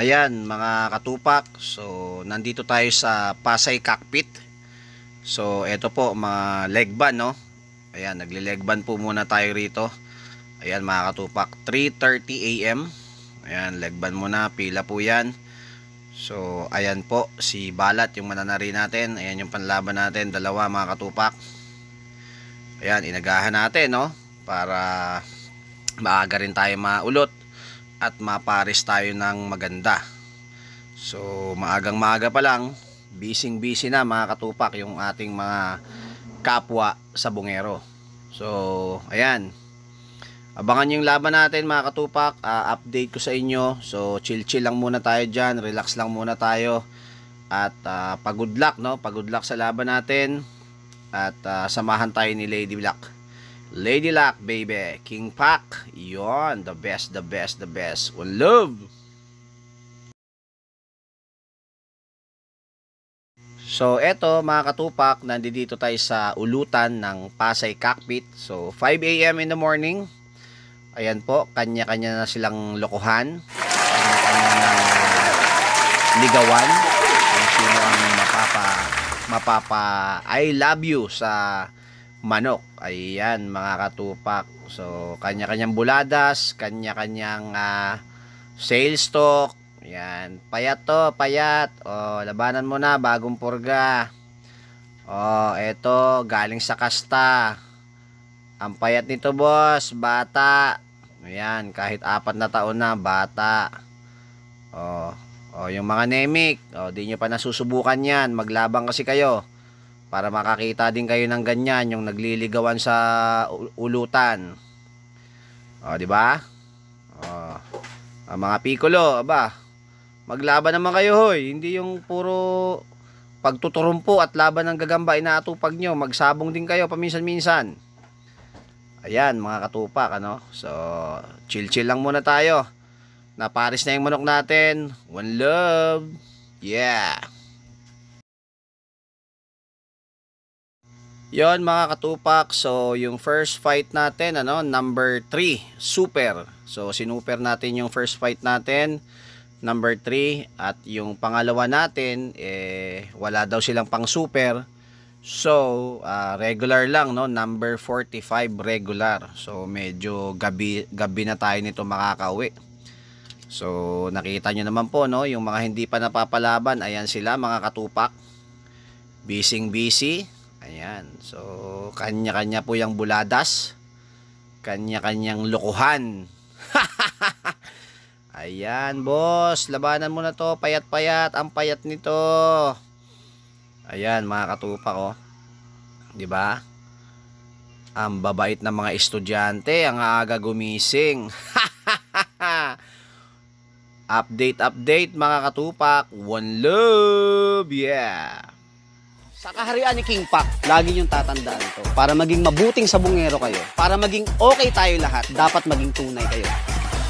Ayan mga katupak, so nandito tayo sa Pasay Cockpit. So eto po mga leg ban no. Ayan, nagle-leg ban po muna tayo rito. Ayan mga katupak, 3:30 AM. Ayan, leg ban muna, pila po 'yan. So ayan po si Balat yung mananari natin. Ayan yung panlaban natin, dalawa mga katupak. Ayan, inagahan natin no para maaga rin tayo maulot at maparis tayo ng maganda so maagang maaga pa lang bising busy na mga katupak yung ating mga kapwa sa bungero so ayan abangan yung laban natin mga katupak uh, update ko sa inyo so chill chill lang muna tayo dyan relax lang muna tayo at uh, pagod luck no pagod luck sa laban natin at uh, samahan tayo ni Lady Black Lady Luck, baby. King Pak. Yon. The best, the best, the best. One love. So, eto mga katupak, nandito tayo sa ulutan ng Pasay Cockpit. So, 5 a.m. in the morning. Ayan po, kanya-kanya na silang lokohan. ligawan. Kung sino ang mapapa, mapapa I love you sa manok. Ayan mga katupak. So kanya-kanyang buladas, kanya-kanyang uh, sales stock. Ayan, payat to, payat. O, oh, labanan mo na, bagong purga. O, oh, eto, galing sa kasta. Ang payat nito boss, bata. Ayan, kahit apat na taon na, bata. O, oh, o yung mga nemic, o, di nyo pa nasusubukan yan. Maglabang kasi kayo para makakita din kayo ng ganyan yung nagliligawan sa ulutan o oh, di ba o, oh. ah, mga piccolo aba maglaban naman kayo hoy hindi yung puro pagtuturumpo at laban ng gagamba inaatupag nyo magsabong din kayo paminsan-minsan ayan mga katupak ano so chill chill lang muna tayo naparis na yung manok natin one love yeah Yon mga katupak, so yung first fight natin, ano, number 3, super. So sinuper natin yung first fight natin, number 3. At yung pangalawa natin, eh, wala daw silang pang super. So, uh, regular lang, no? number 45 regular. So medyo gabi, gabi na tayo nito makakauwi. So nakita nyo naman po, no? yung mga hindi pa napapalaban, ayan sila mga katupak. Bising busy. Ayan. So, kanya-kanya po yung buladas. Kanya-kanyang lokohan. Ayan, boss. Labanan mo na to. Payat-payat. Ang payat nito. Ayan, mga katupa ko. Oh. ba? Ang babait ng mga estudyante. Ang aga gumising. update, update, mga katupak. One love. Yeah. Sa kaharian ni King Pak, lagi niyong tatandaan to. Para maging mabuting sabungero kayo, para maging okay tayo lahat, dapat maging tunay kayo.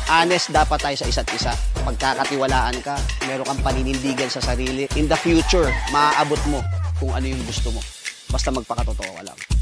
Honest dapat tayo sa isa't isa. Pagkakatiwalaan ka, meron kang paninindigan sa sarili. In the future, maaabot mo kung ano yung gusto mo. Basta magpakatotoo ka lang.